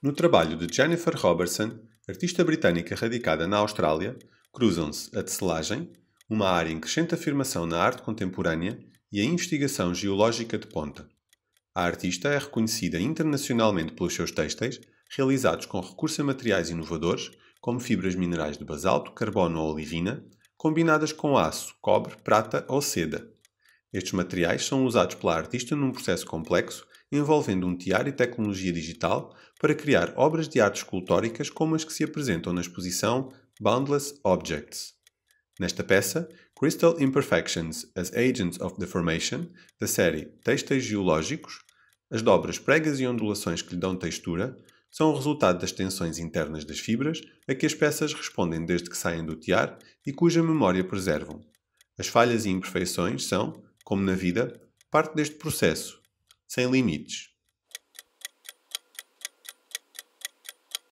No trabalho de Jennifer Robertson, artista britânica radicada na Austrália, cruzam-se a tecelagem, uma área em crescente afirmação na arte contemporânea, e a investigação geológica de ponta. A artista é reconhecida internacionalmente pelos seus têxteis, realizados com recursos a materiais inovadores, como fibras minerais de basalto, carbono ou olivina, combinadas com aço, cobre, prata ou seda. Estes materiais são usados pela artista num processo complexo envolvendo um tiar e tecnologia digital para criar obras de arte escultóricas como as que se apresentam na exposição Boundless Objects. Nesta peça, Crystal Imperfections as Agents of Deformation, da série Textos Geológicos, as dobras, pregas e ondulações que lhe dão textura são o resultado das tensões internas das fibras a que as peças respondem desde que saem do tiar e cuja memória preservam. As falhas e imperfeições são, como na vida, parte deste processo sem limites.